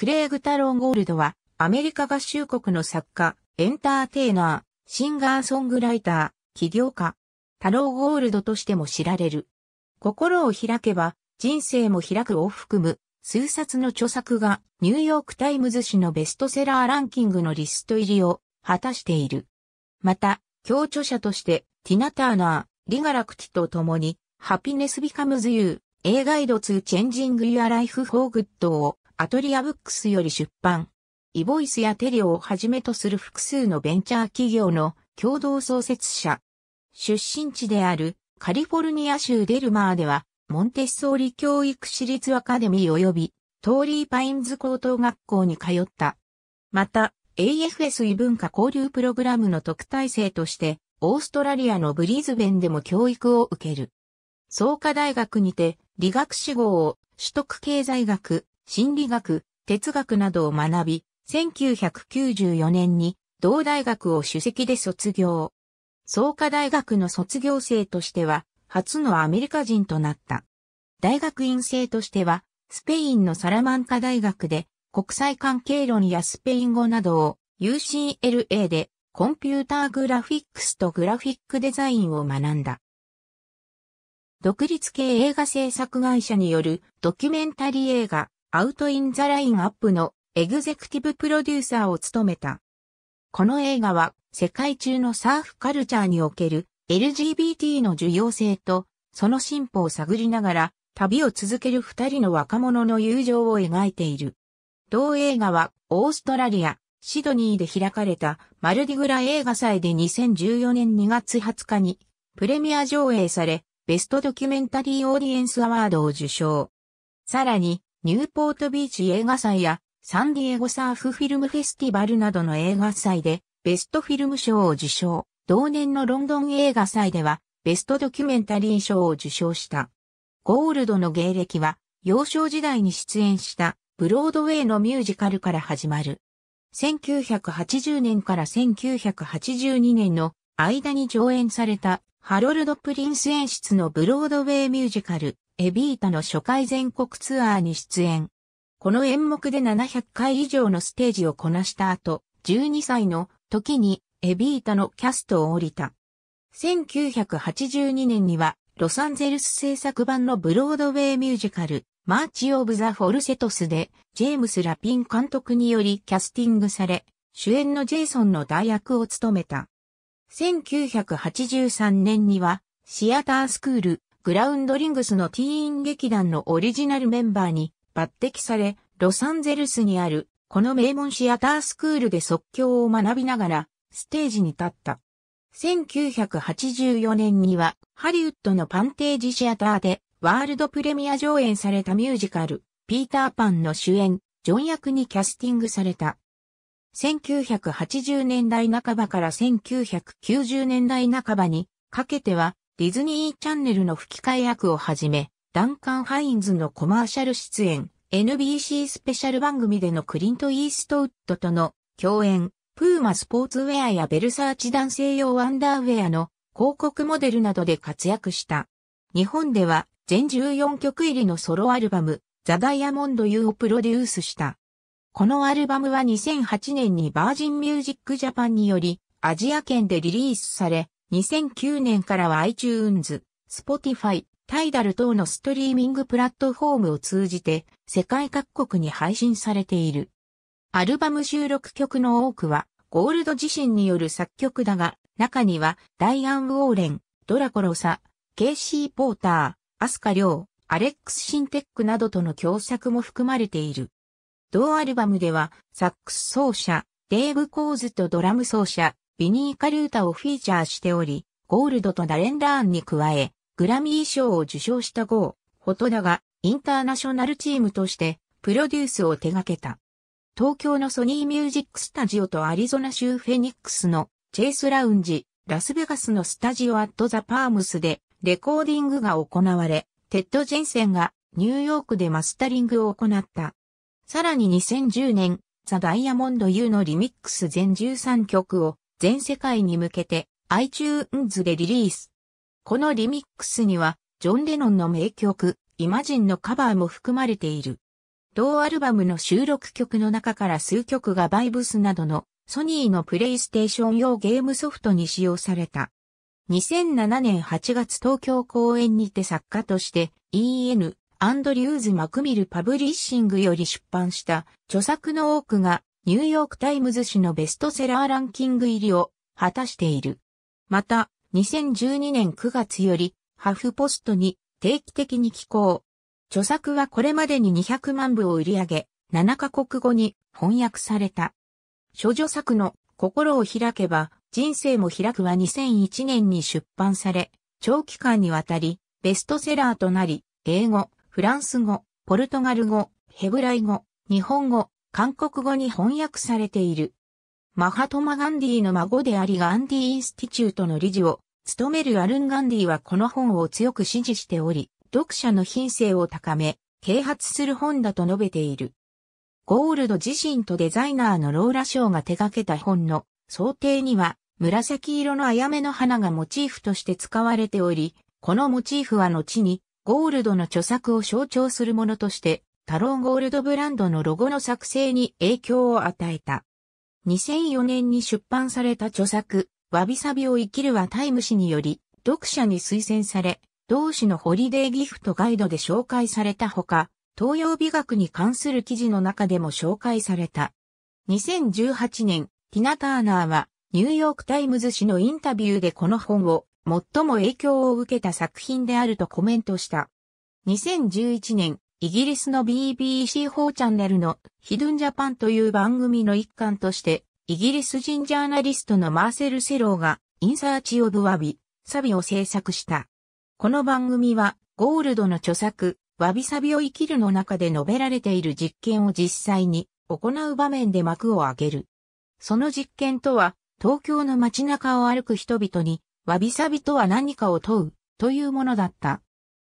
クレイグ・タロン・ゴールドは、アメリカ合衆国の作家、エンターテイナー、シンガーソングライター、起業家、タロー・ゴールドとしても知られる。心を開けば、人生も開くを含む、数冊の著作が、ニューヨーク・タイムズ紙のベストセラーランキングのリスト入りを、果たしている。また、共著者として、ティナ・ターナー、リガラクティと共に、ハピネス・ビカムズ・ユー、A ガイド・ツー・チェンジング・ユア・ライフ・フォー・グッドをアトリアブックスより出版。イボイスやテリオをはじめとする複数のベンチャー企業の共同創設者。出身地であるカリフォルニア州デルマーでは、モンテッソーリ教育私立アカデミー及び、トーリーパインズ高等学校に通った。また、AFS 異文化交流プログラムの特待生として、オーストラリアのブリーズベンでも教育を受ける。創価大学にて、理学士号を取得経済学、心理学、哲学などを学び、1994年に同大学を主席で卒業。創価大学の卒業生としては、初のアメリカ人となった。大学院生としては、スペインのサラマンカ大学で、国際関係論やスペイン語などを UCLA でコンピューターグラフィックスとグラフィックデザインを学んだ。独立系映画制作会社によるドキュメンタリー映画アウトインザラインアップのエグゼクティブプロデューサーを務めた。この映画は世界中のサーフカルチャーにおける LGBT の重要性とその進歩を探りながら旅を続ける二人の若者の友情を描いている。同映画はオーストラリア、シドニーで開かれたマルディグラ映画祭で2014年2月20日にプレミア上映されベストドキュメンタリーオーディエンスアワードを受賞。さらにニューポートビーチ映画祭やサンディエゴサーフフィルムフェスティバルなどの映画祭でベストフィルム賞を受賞。同年のロンドン映画祭ではベストドキュメンタリー賞を受賞した。ゴールドの芸歴は幼少時代に出演したブロードウェイのミュージカルから始まる。1980年から1982年の間に上演されたハロルド・プリンス演出のブロードウェイミュージカルエビータの初回全国ツアーに出演。この演目で700回以上のステージをこなした後、12歳の時にエビータのキャストを降りた。1982年にはロサンゼルス制作版のブロードウェイミュージカルマーチ・オブ・ザ・フォルセトスでジェームス・ラピン監督によりキャスティングされ、主演のジェイソンの代役を務めた。1983年にはシアタースクールグラウンドリングスのティーン劇団のオリジナルメンバーに抜擢され、ロサンゼルスにある、この名門シアタースクールで即興を学びながら、ステージに立った。1984年には、ハリウッドのパンテージシアターで、ワールドプレミア上演されたミュージカル、ピーターパンの主演、ジョン役にキャスティングされた。1980年代半ばから1990年代半ばにかけてはディズニーチャンネルの吹き替え役をはじめ、ダンカン・ハインズのコマーシャル出演、NBC スペシャル番組でのクリント・イーストウッドとの共演、プーマスポーツウェアやベルサーチ男性用アンダーウェアの広告モデルなどで活躍した。日本では全14曲入りのソロアルバム、ザ・ダイヤモンド・ユーをプロデュースした。このアルバムは2008年にバージンミュージックジャパンによりアジア圏でリリースされ、2009年からは iTunes、Spotify、タイダル等のストリーミングプラットフォームを通じて世界各国に配信されている。アルバム収録曲の多くはゴールド自身による作曲だが、中にはダイアン・ウォーレン、ドラコロサ、ケイシー・ポーター、アスカ・リョウ、アレックス・シンテックなどとの共作も含まれている。同アルバムでは、サックス奏者、デーブ・コーズとドラム奏者、ビニー・カルータをフィーチャーしており、ゴールドとダレン・ラーンに加え、グラミー賞を受賞したゴー、ホトダがインターナショナルチームとしてプロデュースを手掛けた。東京のソニーミュージックスタジオとアリゾナ州フェニックスのチェイスラウンジ、ラスベガスのスタジオアットザパームスでレコーディングが行われ、テッド・ジェンセンがニューヨークでマスタリングを行った。さらに2010年、ザ・ダイヤモンド・ユーのリミックス全13曲を全世界に向けて iTunes でリリース。このリミックスには、ジョン・レノンの名曲、イマジンのカバーも含まれている。同アルバムの収録曲の中から数曲がバイブスなどのソニーのプレイステーション用ゲームソフトに使用された。2007年8月東京公演にて作家として EN アンドリューズ・マクミル・パブリッシングより出版した著作の多くがニューヨークタイムズ誌のベストセラーランキング入りを果たしている。また、2012年9月より、ハフポストに定期的に寄稿。著作はこれまでに200万部を売り上げ、7カ国語に翻訳された。諸女作の心を開けば、人生も開くは2001年に出版され、長期間にわたり、ベストセラーとなり、英語、フランス語、ポルトガル語、ヘブライ語、日本語、韓国語に翻訳されている。マハトマ・ガンディの孫でありガンディインスティチュートの理事を務めるアルン・ガンディはこの本を強く支持しており、読者の品性を高め、啓発する本だと述べている。ゴールド自身とデザイナーのローラ賞が手掛けた本の想定には紫色のあやめの花がモチーフとして使われており、このモチーフは後にゴールドの著作を象徴するものとしてタローゴールドブランドのロゴの作成に影響を与えた。2004年に出版された著作、わびさびを生きるはタイム誌により、読者に推薦され、同誌のホリデーギフトガイドで紹介されたほか、東洋美学に関する記事の中でも紹介された。2018年、ティナ・ターナーは、ニューヨークタイムズ紙のインタビューでこの本を、最も影響を受けた作品であるとコメントした。2011年、イギリスの BBC4 チャンネルのヒドゥンジャパンという番組の一環として、イギリス人ジャーナリストのマーセル・セローが、インサーチ・オブ・ワビ、サビを制作した。この番組は、ゴールドの著作、ワビサビを生きるの中で述べられている実験を実際に行う場面で幕を開ける。その実験とは、東京の街中を歩く人々に、ワビサビとは何かを問う、というものだった。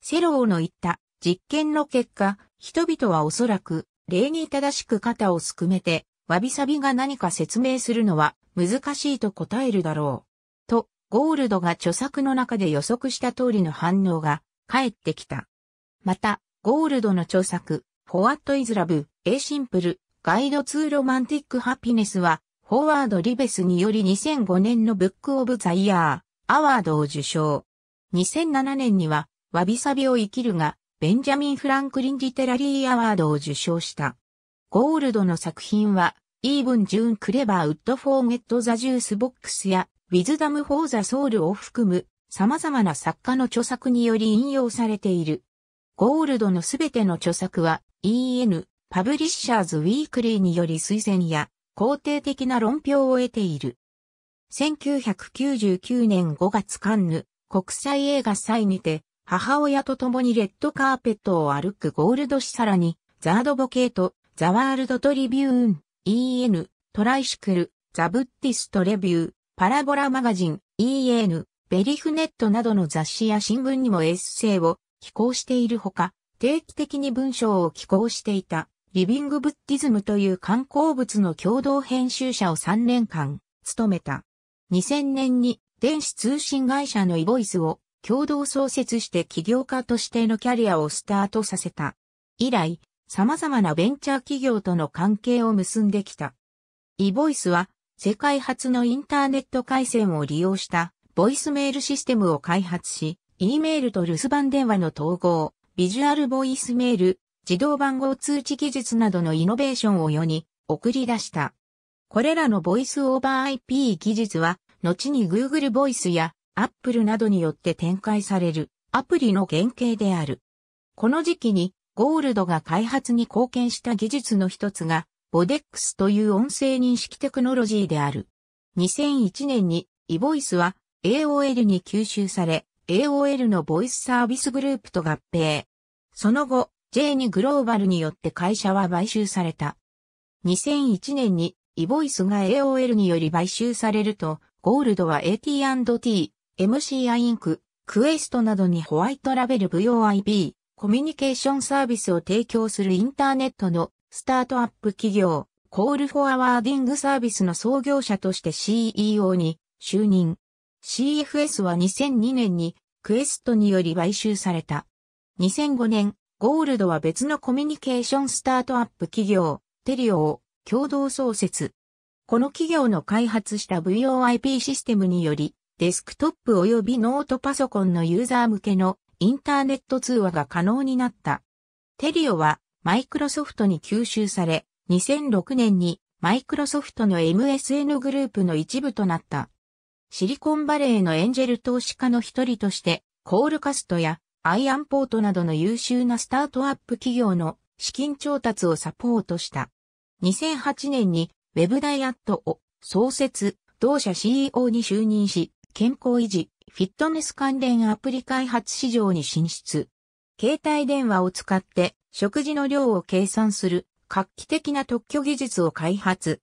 セローの言った、実験の結果、人々はおそらく、礼儀正しく肩をすくめて、わびさびが何か説明するのは難しいと答えるだろう。と、ゴールドが著作の中で予測した通りの反応が返ってきた。また、ゴールドの著作、フォワットイズラブ、エイ・シンプル、ガイドツーロマンティックハピネスは、フォワード・リベスにより2005年のブック・オブ・ザ・イヤー、アワードを受賞。2007年には、わびさびを生きるが、ベンジャミン・フランクリン・ジテラリー・アワードを受賞した。ゴールドの作品は、イーブン・ジューン・クレバー・ウッド・フォー・ゲット・ザ・ジュース・ボックスや、ウィズダム・フォー・ザ・ソウルを含む、様々な作家の著作により引用されている。ゴールドのすべての著作は、EN、パブリッシャーズ・ウィークリーにより推薦や、肯定的な論評を得ている。1999年5月カンヌ、国際映画祭にて、母親と共にレッドカーペットを歩くゴールドシさらに、ザ・アドボケート、ザ・ワールド・トリビューン、EN、トライシクル、ザ・ブッティスト・レビュー、パラボラ・マガジン、EN、ベリフネットなどの雑誌や新聞にもエッセイを寄稿しているほか、定期的に文章を寄稿していた、リビング・ブッディズムという観光物の共同編集者を3年間、務めた。2000年に電子通信会社のイボイスを共同創設して起業家としてのキャリアをスタートさせた。以来、様々なベンチャー企業との関係を結んできた。イボイスは、世界初のインターネット回線を利用した、ボイスメールシステムを開発し、E メールと留守番電話の統合、ビジュアルボイスメール、自動番号通知技術などのイノベーションを世に送り出した。これらのボイスオーバー IP 技術は、後に Google ボイスやアップルなどによって展開されるアプリの原型である。この時期にゴールドが開発に貢献した技術の一つが、ボデックスという音声認識テクノロジーである。2001年に、イボイスは AOL に吸収され、AOL のボイスサービスグループと合併。その後、J2 グローバルによって会社は買収された。2001年に、イボイスが AOL により買収されると、ゴールドは AT&T、MCI インク、クエストなどにホワイトラベル VOIP、コミュニケーションサービスを提供するインターネットのスタートアップ企業、コールフォアワーディングサービスの創業者として CEO に就任。CFS は2002年にクエストにより買収された。2005年、ゴールドは別のコミュニケーションスタートアップ企業、テリオを共同創設。この企業の開発した VOIP システムにより、デスクトップ及びノートパソコンのユーザー向けのインターネット通話が可能になった。テリオはマイクロソフトに吸収され、2006年にマイクロソフトの MSN グループの一部となった。シリコンバレーのエンジェル投資家の一人として、コールカストやアイアンポートなどの優秀なスタートアップ企業の資金調達をサポートした。2008年にウェブダイアットを創設、同社 CEO に就任し、健康維持、フィットネス関連アプリ開発市場に進出。携帯電話を使って食事の量を計算する画期的な特許技術を開発。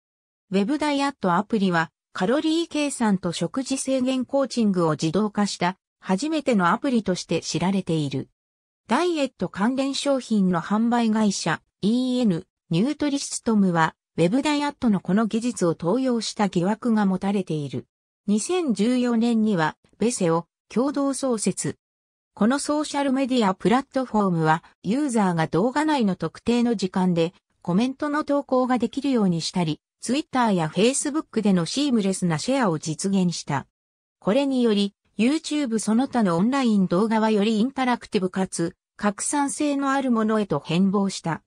ウェブダイアットアプリはカロリー計算と食事制限コーチングを自動化した初めてのアプリとして知られている。ダイエット関連商品の販売会社 EN ニュートリシストムはウェブダイアットのこの技術を投用した疑惑が持たれている。2014年には、ベセを共同創設。このソーシャルメディアプラットフォームは、ユーザーが動画内の特定の時間で、コメントの投稿ができるようにしたり、ツイッターやフェイスブックでのシームレスなシェアを実現した。これにより、YouTube その他のオンライン動画はよりインタラクティブかつ、拡散性のあるものへと変貌した。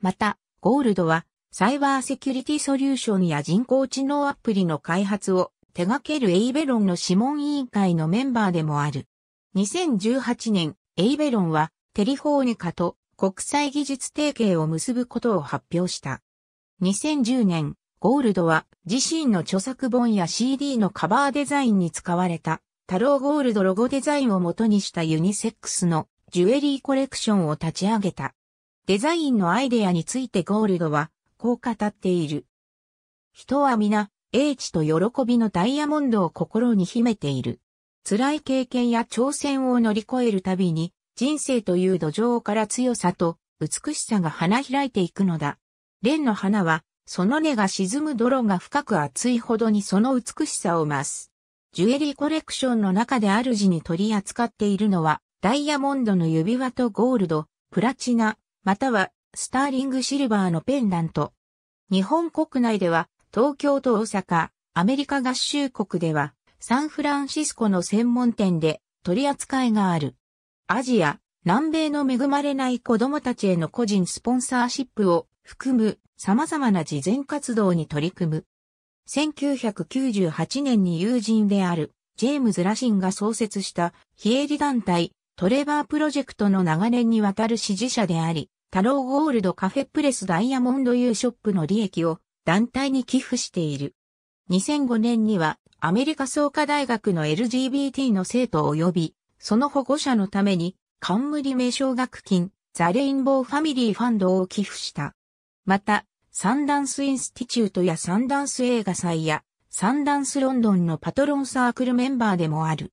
また、ゴールドは、サイバーセキュリティソリューションや人工知能アプリの開発を手掛けるエイベロンの諮問委員会のメンバーでもある。2018年、エイベロンはテリフォーニカと国際技術提携を結ぶことを発表した。2010年、ゴールドは自身の著作本や CD のカバーデザインに使われた、タローゴールドロゴデザインを元にしたユニセックスのジュエリーコレクションを立ち上げた。デザインのアイデアについてゴールドは、こう語っている。人は皆、英知と喜びのダイヤモンドを心に秘めている。辛い経験や挑戦を乗り越えるたびに、人生という土壌から強さと美しさが花開いていくのだ。蓮の花は、その根が沈む泥が深く厚いほどにその美しさを増す。ジュエリーコレクションの中で主に取り扱っているのは、ダイヤモンドの指輪とゴールド、プラチナ、またはスターリングシルバーのペンダント。日本国内では東京と大阪、アメリカ合衆国では、サンフランシスコの専門店で取り扱いがある。アジア、南米の恵まれない子供たちへの個人スポンサーシップを含む様々な慈善活動に取り組む。1998年に友人であるジェームズ・ラシンが創設した非営利団体トレバープロジェクトの長年にわたる支持者であり、タローゴールドカフェプレスダイヤモンドユーショップの利益を団体に寄付している。2005年にはアメリカ創価大学の LGBT の生徒及び、その保護者のために、冠名奨学金、ザ・レインボーファミリーファンドを寄付した。また、サンダンスインスティチュートやサンダンス映画祭や、サンダンスロンドンのパトロンサークルメンバーでもある。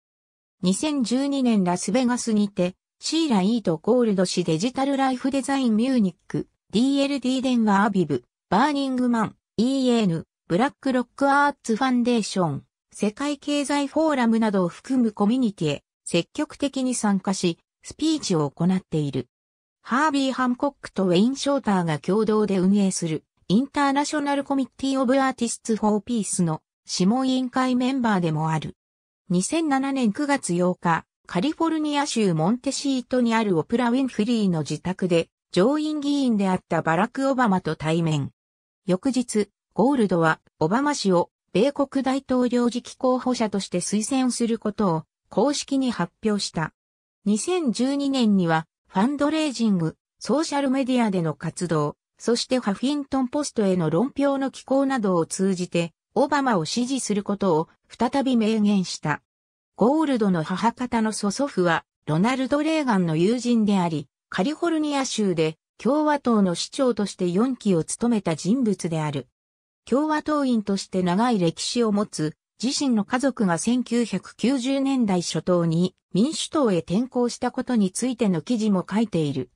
2012年ラスベガスにて、シーラ・イート・ゴールド氏デジタルライフデザインミューニック、DLD 電話アビブ、バーニングマン、EN、ブラックロックアーツファンデーション、世界経済フォーラムなどを含むコミュニティへ積極的に参加し、スピーチを行っている。ハービー・ハンコックとウェイン・ショーターが共同で運営するインターナショナルコミッティ・オブ・アーティスツ・フォー・ピースの諮問委員会メンバーでもある。2007年9月8日、カリフォルニア州モンテシートにあるオプラ・ウィンフリーの自宅で上院議員であったバラク・オバマと対面。翌日、ゴールドはオバマ氏を米国大統領次期候補者として推薦することを公式に発表した。2012年にはファンドレイジング、ソーシャルメディアでの活動、そしてハフィントンポストへの論評の寄稿などを通じて、オバマを支持することを再び明言した。ゴールドの母方の祖祖父は、ロナルド・レーガンの友人であり、カリフォルニア州で共和党の市長として4期を務めた人物である。共和党員として長い歴史を持つ、自身の家族が1990年代初頭に民主党へ転向したことについての記事も書いている。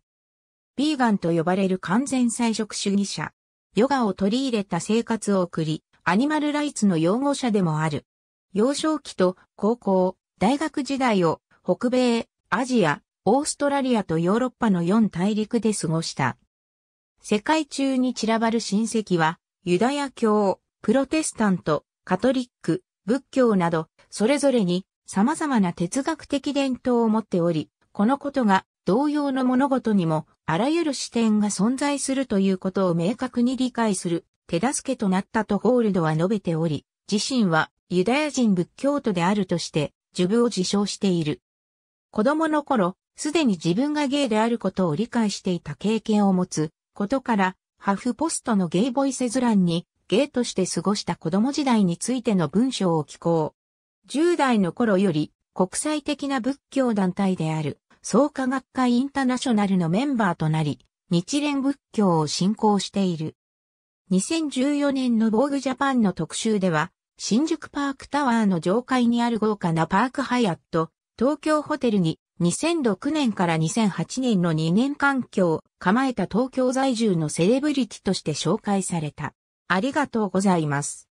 ビーガンと呼ばれる完全菜食主義者。ヨガを取り入れた生活を送り、アニマルライツの擁護者でもある。幼少期と高校、大学時代を北米、アジア、オーストラリアとヨーロッパの4大陸で過ごした。世界中に散らばる親戚は、ユダヤ教、プロテスタント、カトリック、仏教など、それぞれに様々な哲学的伝統を持っており、このことが同様の物事にもあらゆる視点が存在するということを明確に理解する手助けとなったとゴールドは述べており、自身はユダヤ人仏教徒であるとして、呪部を自称している。子供の頃、すでに自分がゲイであることを理解していた経験を持つことから、ハフポストのゲイボイセズ欄にゲイとして過ごした子供時代についての文章を寄稿。10代の頃より国際的な仏教団体である創価学会インターナショナルのメンバーとなり、日蓮仏教を信仰している。2014年のボーグジャパンの特集では、新宿パークタワーの上階にある豪華なパークハイアット、東京ホテルに2006年から2008年の2年間境、構えた東京在住のセレブリティとして紹介された。ありがとうございます。